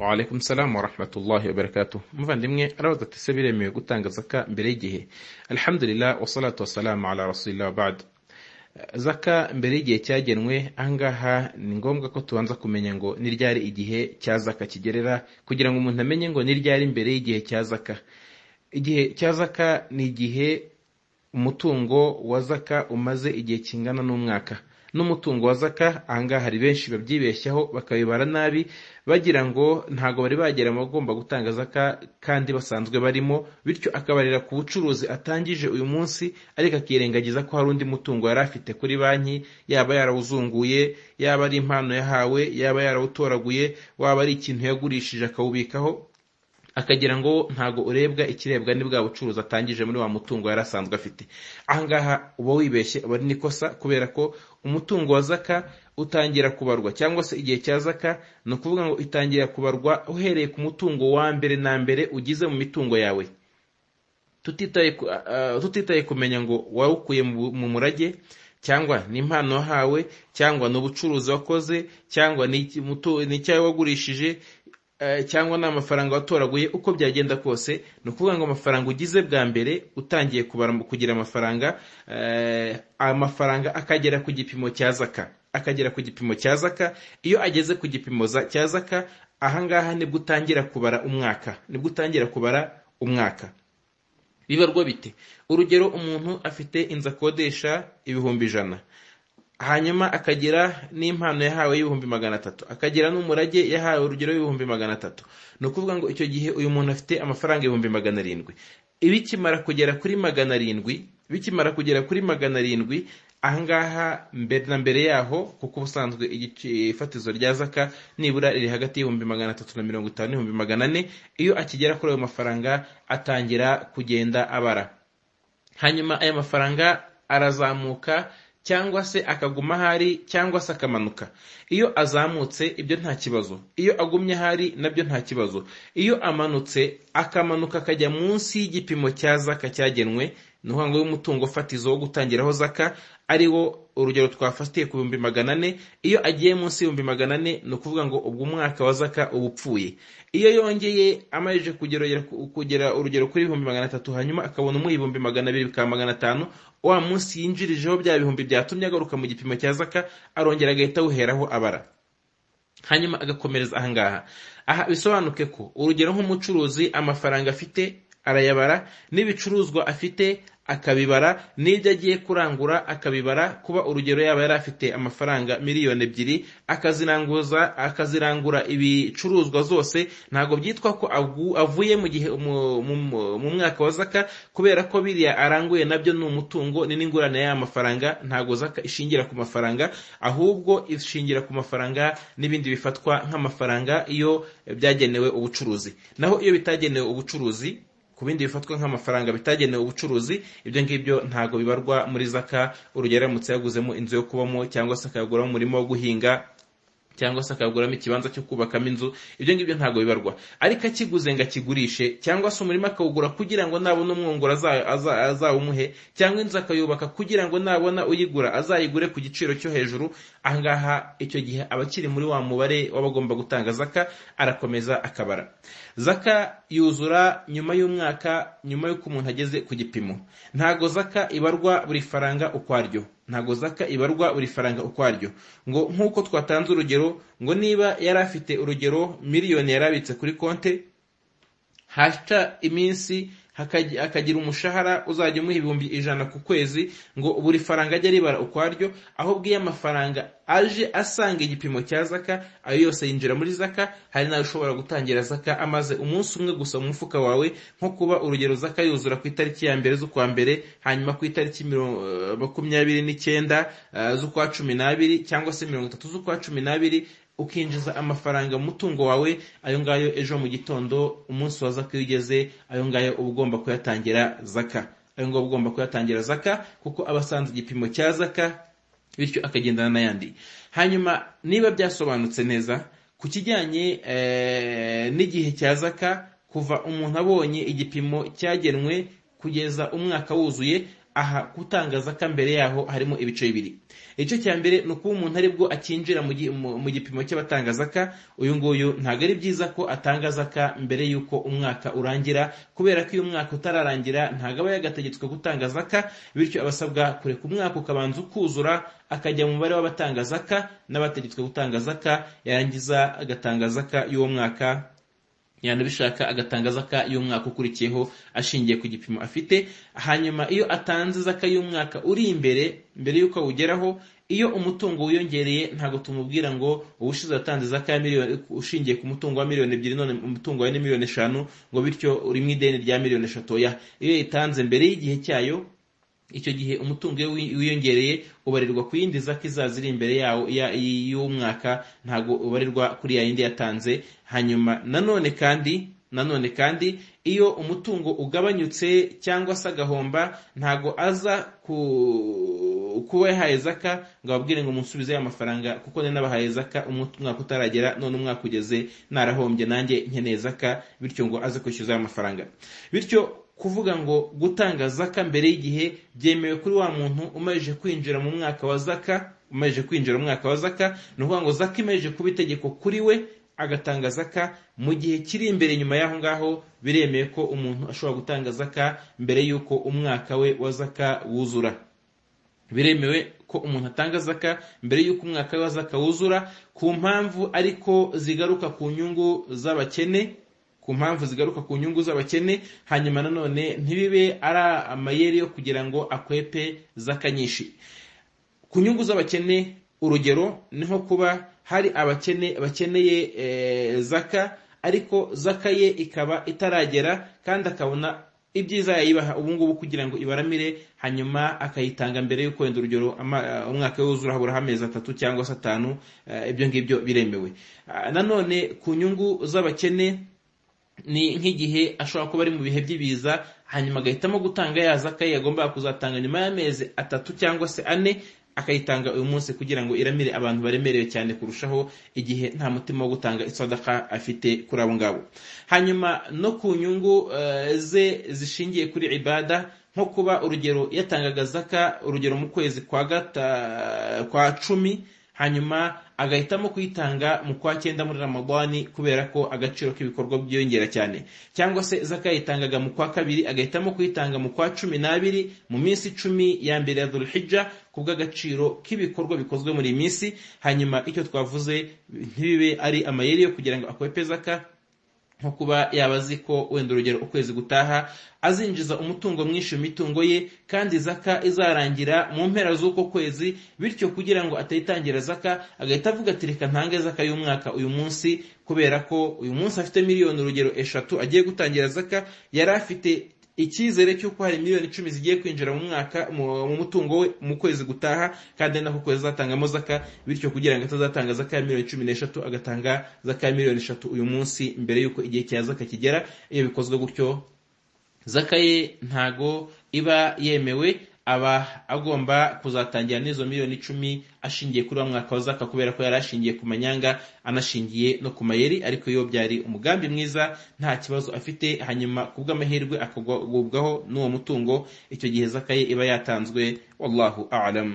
waalaikum salamu warahmatullahi wabarakatuh umuvandimwe arabaza ati se biremewe gutanga zaka mbere y'igihe alhamdulillah wasalatu wasalamu ala rasulillah wabad zaka mbere y'igihe cyagenwe ahangaha ni ngombwa ko tubanza kumenya ngo ni ryari igihe cya zaka kigerera kugira ngo umuntu amenye ngo ni ryari mbere y'igihe cya zaka igihe cya zaka ni igihe umutungo wa zaka umaze igihe kingana n'umwaka n'umutungo wa zaka ahangaha hari benshi babyibeshyaho bakabibara nabi bagira ngo ntabwo bari bagera mu bagomba gutanga zaka kandi basanzwe barimo bityo akabarira ku bucuruzi atangije uyu munsi ariko akirengagiza ko hari undi mutungo yari afite kuri banki yaba yarawuzunguye yaba ari impano yahawe yaba yarawutoraguye waba ari ikintu yagurishije akawubikaho akagira ngo ntago urebwa ikirebwa ni bwa bucuruzi atangije muri wa mutungo yari asanzwe afite ahangaha uba wibeshye uba ari n'ikosa kubera ko umutungo wa zaka utangira kubarwa cyangwa se igihe cya zaka ni ukuvuga ngo itangira kubarwa uhereye ku mutungo wa mbere na mbere ugize mu mitungo yawe tutitaye kumenya ngo wawukuye mu murage cyangwa ni impano wahawe cyangwa ni ubucuruzi wakoze cyangwa ni icyayi wagurishije Eh, cyangwa ni amafaranga watoraguye uko byagenda kose ni ukuvuga ngo amafaranga ugize bwa mbere utangiye kubara kugira amafaranga eh, amafaranga akagera ku gipimo cya zaka akagera ku gipimo cya zaka iyo ageze ku gipimo cya zaka ahangaha nibwo utangira kubara umwaka nibwo utangira kubara umwaka bibarwa bite urugero umuntu afite inzu akodesha ibihumbi ijana hanyuma akagira n'impano yahawe y'ibihumbi magana atatu akagira n'umurage yahawe urugero y'ibihumbi magana atatu ni ukuvuga ngo icyo gihe uyu muntu afite amafaranga ibihumbi magana arindwi ibikimara kugera kuri magana arindwi bikimara kugera kuri magana arindwi ahangaha mbere na mbere yaho kuko ubusanzwe ifatizo rya zaka nibura riri hagati y'ibihumbi magana atatu na mirongo itanu n'ibihumbi magana ane iyo akigera kuri ayo mafaranga atangira kugenda abara hanyuma aya mafaranga arazamuka cyangwa se akaguma ahari cyangwa se akamanuka iyo azamutse ibyo nta kibazo iyo agumye ahari nabyo nta kibazo iyo amanutse akamanuka akajya munsi y'igipimo cya zaka cyagenwe ni umuhango w'umutungo fatizo wo gutangiraho zaka ariwo urugero twafatiye ku bihumbi magana ane iyo agiye munsi y'ibihumbi magana ane ni ukuvuga ngo ubwo umwaka wa zaka uba upfuye iyo yongeye amajije kugera urugero kuri ibihumbi magana atatu hanyuma akabona umuha ibihumbi magana abiri bikaba magana atanu wa munsi yinjirijeho bya bihumbi byatumye agaruka mu gipimo cya zaka arongera agahita awuheraho abara hanyuma agakomereza ahangaha aha bisobanuke ko urugero nk'umucuruzi amafaranga afite arayabara n'ibicuruzwa afite akabibara n'ibyo agiye kurangura akabibara kuba urugero yaba yari afite amafaranga miliyoni ebyiri akaziranguza akazirangura ibicuruzwa zose ntabwo byitwa ko avuye mu gihe mu mwaka wa zaka kubera ko biriya aranguye nabyo ni umutungo ni n'ingurane y'aya ntabwo zaka ishingira ku mafaranga ahubwo ishingira ku mafaranga n'ibindi bifatwa nk'amafaranga iyo byagenewe ubucuruzi naho iyo bitagenewe ubucuruzi ku bindi bifatwa nk'amafaranga bitagenewe ubucuruzi ibyo ngibyo ntabwo bibarwa muri zaka urugero aramutse yaguzemo inzu yo kubamo cyangwa se akayaguramo umurimo wo guhinga cyangwa se akaguramo ikibanza cyo kubakamo inzu ibyo ngibyo ntabwo bibarwa ariko akiguze ngo akigurishe cyangwa se umurima akawugura kugira ngo nabona umwungura azawumuhe cyangwa inzu akayubaka kugira ngo nabona uyigura azayigure ku giciro cyo hejuru ahangaha icyo gihe abakiri muri wa mubare w'abagomba gutanga zaka arakomeza akabara zaka yuzura nyuma y'umwaka nyuma y'uko umuntu ageze ku gipimo ntago zaka ibarwa buri faranga ukwaryo ntago zaka ibarwa buri faranga ukwaryo ngo nk'uko twatanze urugero ngo niba yari afite urugero miliyoni yarabitse kuri konte hashira iminsi akagira umushahara uzajya umuha ibihumbi ijana ku kwezi ngo buri faranga ajye aribara ukwaryo aho ubwiye amafaranga aje asanga igipimo cya zaka ayo yose yinjira muri zaka hari nawe ushobora gutangira zaka amaze umunsi umwe gusa mu mufuka wawe nko kuba urugero zaka yuzura ku itariki ya mbere z'ukwa mbere hanyuma ku itariki makumyabiri n'icyenda eh, z'ukwa cumi n'abiri cyangwa se mirongo itatu z'ukwa cumi n'abiri ukinjiza amafaranga mu mutungo wawe ayo ngayo ejo mu gitondo umunsi wa zaka iyo ugeze ayo ngayo uba ugomba kuyatangira zaka ayo ngayo uba ugomba kuyatangira zaka kuko aba asanze igipimo cya zaka bityo akagendana n'ayandi hanyuma niba byasobanutse neza ku kijyanye eh, n'igihe cya zaka kuva umuntu abonye igipimo cyagenwe kugeza umwaka wuzuye aha gutangaza ko mbere yaho harimo ibice bibiri igice cya mbere ni ukuba umuntu aribwo akinjira mu gipimo cy’abatangazaka uyu nguyu ntabwo ari byiza ko atanga zaka mbere y'uko umwaka urangira kubera ko iyo umwaka utararangira ntabwo aba yagategetswe gutanga zaka bityo abasabwa kureka umwaka ukabanza ukuzura akajya mu mubare w’abatangazaka n'abategetswe gutanga zaka yarangiza agatanga zaka y'uwo mwaka yanabishaka agatanga zaka y'umwaka ukurikiyeho ashingiye ku gipimo afite hanyuma iyo atanze zaka y'umwaka uri imbere mbere y'uko awugeraho iyo umutungo wiyongereye ntabwo tumubwira ngo ubushize watanze zaka ya miliyoni ushingiye ku mutungo wa miliyoni ebyiri none umutungo wawe ni miliyoni eshanu ngo bityo uri mu ideni rya miliyoni eshatu ya iyo yayitanze mbere y'igihe cyayo icyo gihe umutungo wiyongereye ubarirwa ku yindi zaka izaziri imbere y'umwaka ntabwo ubarirwa kuri ya yindi yatanze hanyuma nanone kandi nanone kandi iyo umutungo ugabanyutse cyangwa se agahomba ntabwo aza ku kuba yahaye zaka ngo ababwire ngo munsubize ya mafaranga kuko nari nabahaye zaka umwaka utaragera none umwaka ugeze narahombye nanjye nkeneye zaka bityo ngo aze kwishyuza ya mafaranga bityo kuvuga ngo gutanga zaka mbere y'igihe byemewe kuri wa muntu umaze kwinjira mu mwaka wa zaka umaze kwinjira mu mwaka wa zaka ni ukuvuga ngo zaka imaze kuba itegeko kuri we agatanga zaka mu gihe kiri imbere nyuma y'aho ngaho biremewe ko umuntu ashobora gutanga zaka mbere y'uko umwaka we wa zaka wuzura biremewe ko umuntu atanga zaka mbere y'uko umwaka we wa zaka wuzura ku mpamvu ariko zigaruka ku nyungu z'abakene ku mpamvu zigaruka ku nyungu z'abakene hanyuma nanone ntibibe ari amayeri yo kugira ngo akwepe z'akanyishi ku nyungu z'abakene urugero ni nko kuba hari abakene bakeneye eh, zaka ariko zaka ye ikaba itaragera kandi akabona ibyiza yayibaha ubungubu kugira ngo ibaramire hanyuma akayitanga mbere y'uko wenda urugero eh, umwaka wuzura habura amezi atatu cyangwa se atanu eh, ibyo ngibyo biremewe ah, nanone ku nyungu z'abakene ni nk'igihe ashobora kuba ari mu bihe by'ibiza hanyuma agahitamo gutanga ya zakaye yagomba kuzatanga nyuma y'amezi atatu cyangwa se ane akayitanga uyu munsi kugira ngo iramire abantu baremerewe cyane kurushaho igihe nta mutima wo gutanga isadaka afite kuri abo ngabo hanyuma no ku nyungu eh, ze zishingiye kuri ibada nko kuba urugero yatangaga zaka urugero mu kwezi kwa gata kwa cumi hanyuma agahitamo kuyitanga mu kwa cyenda muri ramadani kubera ko agaciro k'ibikorwa byiyongera cyane cyangwa se zakayitangaga mu kwa kabiri agahitamo kuyitanga mu kwa cumi n'abiri mu minsi icumi ya mbere ya duruhija ku k'ibikorwa bikozwe muri iyi minsi hanyuma icyo twavuze ntibibe ari amayeri yo kugira ngo akwepe zaka nko kuba yaba azi ko wenda urugero ukwezi gutaha azinjiza umutungo mwinshi mu mitungo ye kandi zaka izarangira mu mpera z'uko kwezi bityo kugira ngo atayitangira zaka agahita avuga ati reka ntange zaka y'umwaka uyu munsi kubera ko uyu munsi afite miliyoni urugero eshatu agiye gutangira zaka yari afite icyizere cy'uko hari miliyoni icumi zigiye kwinjira mu mwaka mu mutungo we mu kwezi gutaha kandi ari nako kwezi azatangamo zaka bityo kugira ngo atazatanga zaka ya miliyoni cumi n'eshatu agatanga zaka ya miliyoni eshatu uyu munsi mbere y'uko igihe cya zaka kigera iyo bikozwe gutyo zaka ye ntago iba yemewe aba agomba kuzatangira n'izo miliyoni icumi ashingiye kuri wa mwaka wazaka kubera ko yari ashingiye ku manyanga anashingiye no ku mayeri ariko iyo byari umugambi mwiza nta kibazo afite hanyuma ku bw'amahirwe akagubwaho n'uwo mutungo icyo gihe zaka ye iba yatanzwe wallahu alam